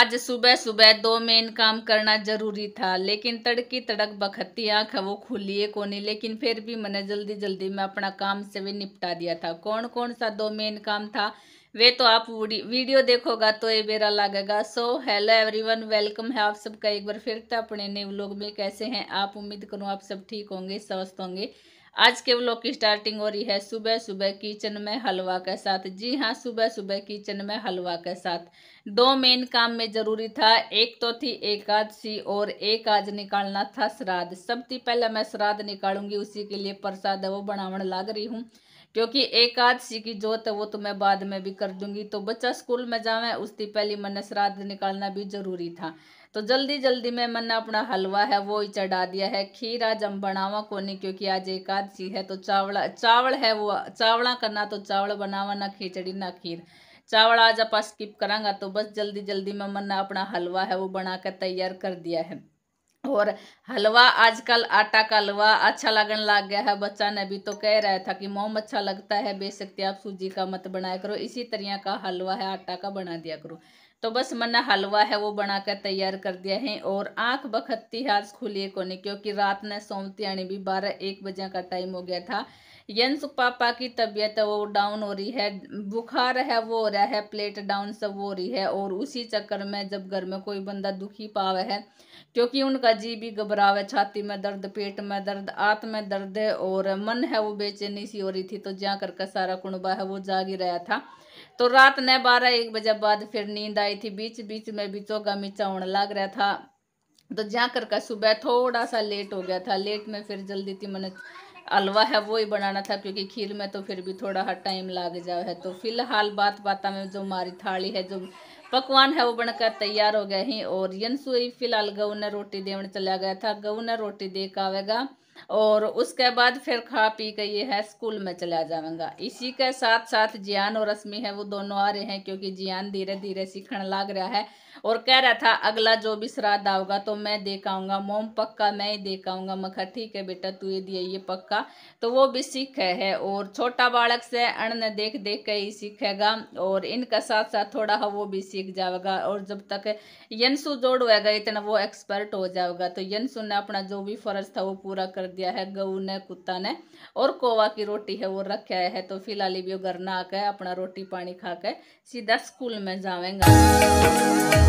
आज सुबह सुबह दो मेन काम करना जरूरी था लेकिन तड़की तड़क बखती आँख वो खुली को नहीं लेकिन फिर भी मैंने जल्दी जल्दी में अपना काम से भी निपटा दिया था कौन कौन सा दो मेन काम था वे तो आप वीडियो देखोगा तो ये बेरा लगेगा सो हेलो एवरीवन वेलकम है आप सबका एक बार फिर तो अपने नए लोग में कैसे हैं आप उम्मीद करूँ आप सब ठीक होंगे स्वस्थ होंगे आज के ब्लॉग की स्टार्टिंग हो रही है सुबह सुबह किचन में हलवा के साथ जी हाँ सुबह सुबह किचन में हलवा के साथ दो मेन काम में जरूरी था एक तो थी एकादशी और एक आज निकालना था श्राद्ध सबसे पहले मैं श्राद्ध निकालूंगी उसी के लिए प्रसाद वो बनावन लाग रही हूँ क्योंकि एकादशी की जोत है वो तो मैं बाद में भी कर दूंगी तो बच्चा स्कूल में जावे उसकी पहली मैंने श्राद्ध निकालना भी जरूरी था तो जल्दी जल्दी में मैंने अपना हलवा है वो ही चढ़ा दिया है खीर आज हम बनावा को नहीं क्योंकि आज एकादशी है तो चावल चावल है वो चावला करना तो चावल बनावा ना खिचड़ी ना खीर चावल आज आप स्किप करांगा तो बस जल्दी जल्दी में मैंने अपना हलवा है वो बना कर तैयार कर दिया है और हलवा आजकल आटा का हलवा अच्छा लगने लग गया है बच्चा ने भी तो कह रहा था कि मोम अच्छा लगता है बेसकते आप सूजी का मत बनाया करो इसी तरह का हलवा है आटा का बना दिया करो तो बस मना हलवा है वो बना कर तैयार कर दिया है और आंख बखत्ती हाथ खुली कोने क्योंकि रात ने सोमती यानी भी बारह एक बजे का टाइम हो गया था यंस पापा की तबीयत वो डाउन हो रही है बुखार है वो हो रहा है प्लेट डाउन सब हो रही है और उसी चक्कर में जब घर में कोई बंदा दुखी पावे है क्योंकि उनका जी भी घबरावे छाती में दर्द पेट में दर्द आत में दर्द है और मन है वो बेचैनी सी हो रही थी तो जहाँ करके सारा कुणबा है वो जाग ही रहा था तो रात ने बारह एक बजे बाद फिर नींद आई थी बीच बीच में भी चौगा मिचा होने लग रहा था तो जा कर का सुबह थोड़ा सा लेट हो गया था लेट में फिर जल्दी थी मैंने अलवा है वो ही बनाना था क्योंकि खीर में तो फिर भी थोड़ा हर टाइम लग जाओ है तो फिलहाल बात बात में जो हमारी थाली है जो पकवान है वो बनकर तैयार हो गए हैं और यनसुई फिलहाल गऊ ने रोटी देने चला गया था गऊ ने रोटी दे का आवेगा और उसके बाद फिर खा पी के ये है स्कूल में चला जाऊंगा इसी के साथ साथ जियान और रश्मि है वो दोनों आ रहे हैं क्योंकि जियान धीरे धीरे सीखने लग रहा है और कह रहा था अगला जो भी श्राद्ध आऊगा तो मैं आऊंगा मोम पक्का मैं ही देखाऊंगा मखा ठीक है बेटा तू ये दिया ये पक्का तो वो भी सीखे है और छोटा बालक से अन्न देख देख के ही सीखेगा और इनका साथ साथ थोड़ा वो भी सीख जाएगा और जब तक यंसु जोड़ हुएगा इतना वो एक्सपर्ट हो जाएगा तो यंसु ने अपना जो भी फर्ज था वो पूरा कर दिया है गऊ ने कुत्ता ने और कोवा की रोटी है वो रखा है तो फिलहाल भी घर ना आकर अपना रोटी पानी खा के सीधा स्कूल में जावेंगा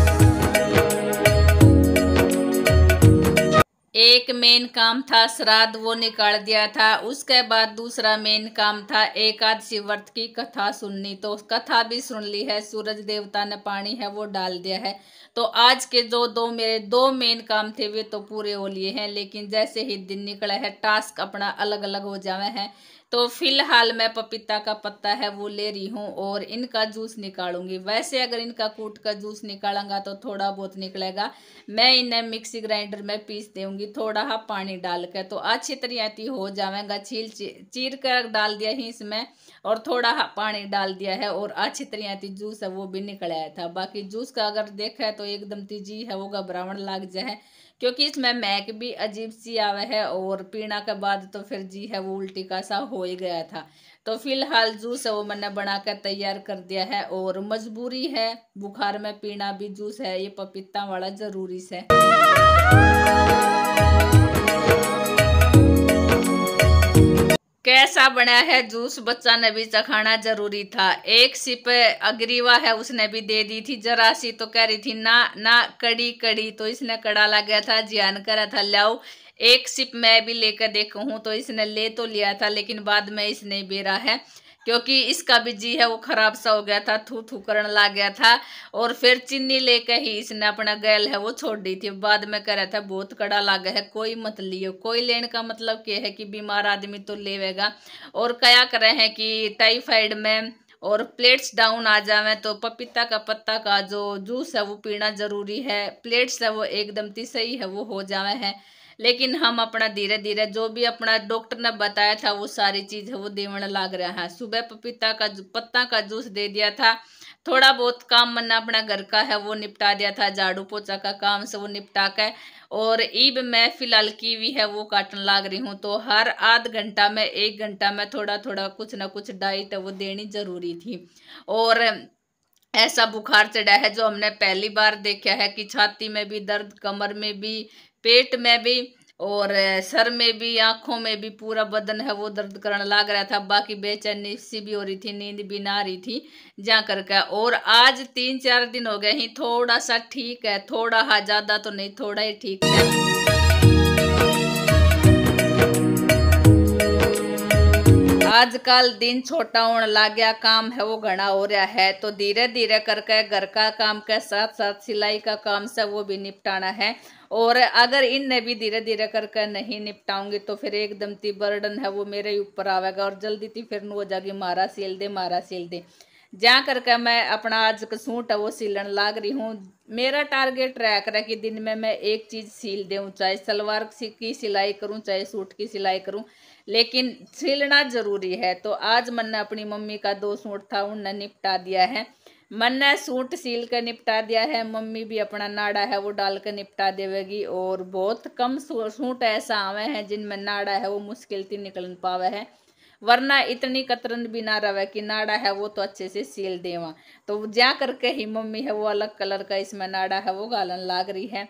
एक मेन काम था श्राद्ध वो निकाल दिया था उसके बाद दूसरा मेन काम था एकादशी व्रत की कथा सुननी तो कथा भी सुन ली है सूरज देवता ने पानी है वो डाल दिया है तो आज के जो दो मेरे दो मेन काम थे वे तो पूरे हो लिए हैं लेकिन जैसे ही दिन निकला है टास्क अपना अलग अलग हो जावे हैं तो फिलहाल मैं पपीता का पत्ता है वो ले रही हूँ और इनका जूस निकालूंगी वैसे अगर इनका कूट का जूस निकालूंगा तो थोड़ा बहुत निकलेगा मैं इन्हें मिक्सी ग्राइंडर में पीस देंगी थोड़ा हाँ पानी डाल कर तो अच्छी तरह हो जाएगा छील चीर कर डाल दिया ही इसमें और थोड़ा हाँ पानी डाल दिया है और अच्छी तरह जूस है वो भी निकल आया था बाकी जूस का अगर देखा है तो एकदम तीजी है वो घबरावण लाग जाए क्योंकि इसमें मैक भी अजीब सी आवे है और पीना के बाद तो फिर जी है वो उल्टी का सा हो ही गया था तो फिलहाल जूस है वो मैंने बनाकर तैयार कर दिया है और मजबूरी है बुखार में पीना भी जूस है ये पपीता वाला ज़रूरी से ऐसा बना है जूस बच्चा ने भी चखाना जरूरी था एक सिप अग्रीवा है उसने भी दे दी थी जरा सी तो कह रही थी ना ना कड़ी कड़ी तो इसने कड़ा ला गया था जियान करा था लाओ एक सिप मैं भी लेकर देखूँ तो इसने ले तो लिया था लेकिन बाद में इसने बेरा है क्योंकि इसका भी जी है वो खराब सा हो गया था थू थू करण ला गया था और फिर चीनी लेके ही इसने अपना गैल है वो छोड़ दी थी बाद में कह रहा था बहुत कड़ा लग है कोई मत लियो कोई लेने का मतलब क्या है कि बीमार आदमी तो लेवेगा और क्या कर रहे हैं कि टाइफाइड में और प्लेट्स डाउन आ जावे तो पपीता का पत्ता का जो जूस है वो पीना जरूरी है प्लेट्स है वो एकदम सही है वो हो जावे हैं लेकिन हम अपना धीरे धीरे जो भी अपना डॉक्टर ने बताया था वो सारी चीज़ वो देवन लाग रहा है सुबह पपीता का पत्ता का जूस दे दिया था थोड़ा बहुत काम मना अपना घर का है वो निपटा दिया था झाड़ू पोछा का काम से वो निपटा कर और ईब मैं फिलहाल कीवी है वो काटन लाग रही हूँ तो हर आध घंटा में एक घंटा में थोड़ा थोड़ा कुछ ना कुछ डाइट वो देनी ज़रूरी थी और ऐसा बुखार चढ़ा है जो हमने पहली बार देखा है कि छाती में भी दर्द कमर में भी पेट में भी और सर में भी आंखों में भी पूरा बदन है वो दर्द करने लग रहा था बाकी बेचैनी सी भी हो रही थी नींद भी ना रही थी जा करके और आज तीन चार दिन हो गए ही थोड़ा सा ठीक है थोड़ा हा ज़्यादा तो नहीं थोड़ा ही ठीक है आजकल दिन छोटा होने लग गया काम है वो घना हो रहा है तो धीरे धीरे करके घर का काम के साथ साथ सिलाई का काम से वो भी निपटाना है और अगर इनने भी धीरे धीरे करके नहीं निपटाऊंगी तो फिर एकदम ती बर्डन है वो मेरे ऊपर आवेगा और जल्दी ती फिर हो जागी मारा सील दे मारा सील दे जा करके मैं अपना आज का सूट है वो सिलन लाग रही हूँ मेरा टारगेट रैक रहा कि दिन में मैं एक चीज़ सिल दूँ चाहे सलवार की सिलाई करूँ चाहे सूट की सिलाई करूँ लेकिन सिलना ज़रूरी है तो आज मैंने अपनी मम्मी का दो सूट था उनने निपटा दिया है मैंने सूट सील कर निपटा दिया है मम्मी भी अपना नाड़ा है वो डाल कर निपटा देवेगी और बहुत कम सूट ऐसा आवे हैं जिनमें नाड़ा है वो मुश्किल से निकल पावे है वरना इतनी कतरन भी ना रहे कि नाड़ा है वो तो अच्छे से सील देवा तो जा करके ही मम्मी है वो अलग कलर का इसमें नाड़ा है वो गालन लाग रही है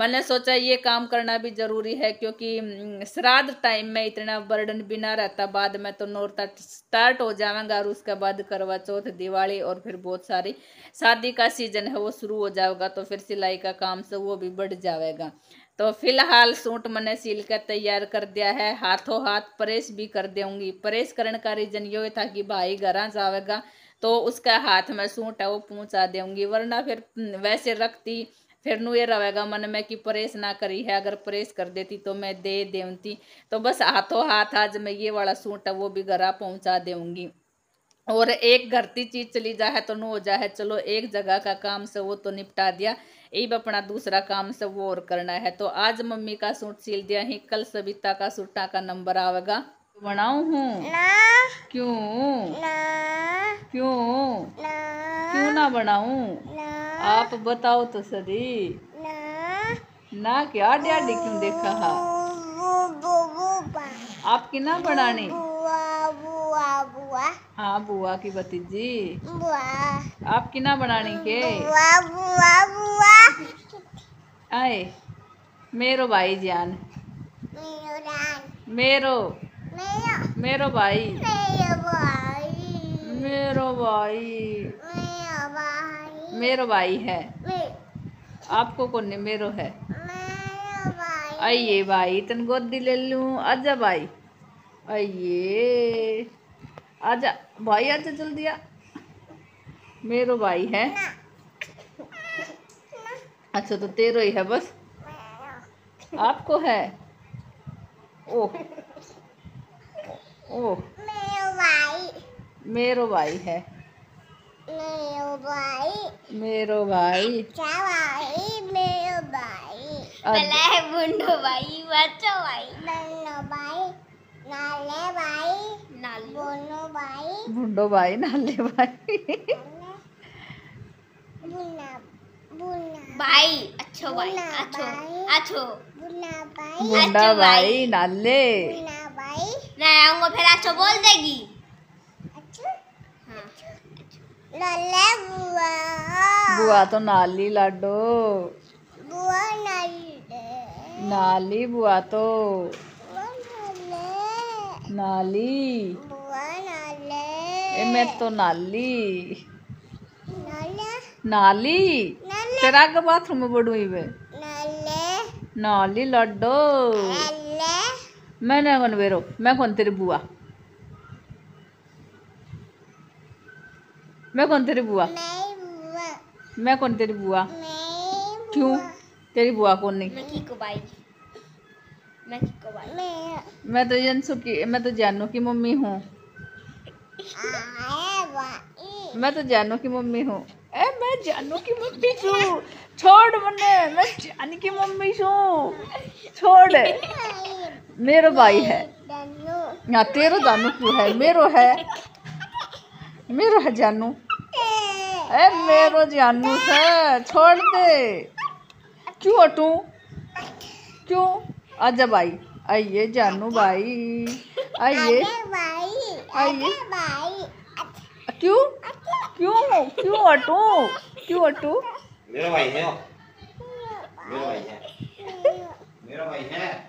मैंने सोचा ये काम करना भी जरूरी है क्योंकि हम्म, श्राद्ध टाइम में इतना बर्डन भी ना रहता बाद में तो नोरता स्टार्ट हो जाएगा और उसके बाद करवा चौथ दिवाली और फिर बहुत सारी शादी का सीजन है वो शुरू हो जाएगा तो फिर सिलाई का काम से वो भी बढ़ जाएगा तो फिलहाल सूट मैंने सिल कर तैयार कर दिया है हाथों हाथ प्रेस भी कर दूंगी प्रेस करने का रीजन यो था कि भाई घर जाएगा तो उसका हाथ में सूट है वो पहुँचा देंगी वरना फिर वैसे रखती फिर नु ये रहेगा मन में कि प्रेस ना करी है अगर प्रेस कर देती तो मैं दे देती तो बस हाथों हाथ आज मैं ये वाला सूट है वो भी घर पहुँचा देंगी और एक घर की चीज़ चली जाए तो नो हो जाए चलो एक जगह का काम से वो तो निपटा दिया एब अपना दूसरा काम से वो और करना है तो आज मम्मी का सूट सिल दिया ही कल सविता का सूटा का नंबर आवेगा बनाऊ हूँ क्यों क्यों ना। क्यों ना बनाऊ आप बताओ तो सदी ना, क्या डैडी क्यों देखा आपकी ना बनानी हाँ बुआ की भतीजी आप किना बनाने के बुआ बुआ बुआ आए मेरो भाई जान मेरो मेरो भाई मेरो भाई मेरो भाई है आपको कौन मेरो है आइए भाई तन गोदी ले लूं आजा भाई आइए आजा भाई आजा जल्दी आ मेरो भाई है अच्छा तो तेरो ही है बस आपको है ओ ओ मेरो भाई मेरो भाई है मेरो भाई मेरो भाई क्या भाई मेरो भाई भला बुंदो भाई बच्चो भाई नन्नो भाई नाले भाई बोलो भाई बुंडो भाई नाले भाई भाई अच्छो भाई अच्छो अच्छो भाई बुंडा भाई नाले भाई आऊंगा फिर अच्छो बोल देगी हाँ, बुआ बुआ तो नाली लाडो बुआ नाली नाली बुआ तो नाली ए मैं तो नाली नाली तेरा के बाथरूम में बड़ू वे नाली लड्डो मैं नहीं बेरो मैं कौन तेरी बुआ मैं कौन तेरी बुआ मैं कौन तेरी बुआ क्यों तेरी बुआ कौन नहीं मैं मैं मैं तो जनसु की मैं तो जानू की मम्मी हूँ मैं तो जानू की मम्मी हूँ ए मैं जानू की मम्मी छू छोड़ मन्ने मैं जान की मम्मी छू छोड़ मेरा भाई है ना हाँ, तेरो जानू क्यों है मेरो है मेरो है जानू ए मेरो जानू है छोड़ दे क्यों हटू क्यों आजा भाई आइए जानू भाई आइए आइए क्यों क्यों क्यों अटो क्यों अटो मेरा भाई है मेरा भाई है मेरा भाई है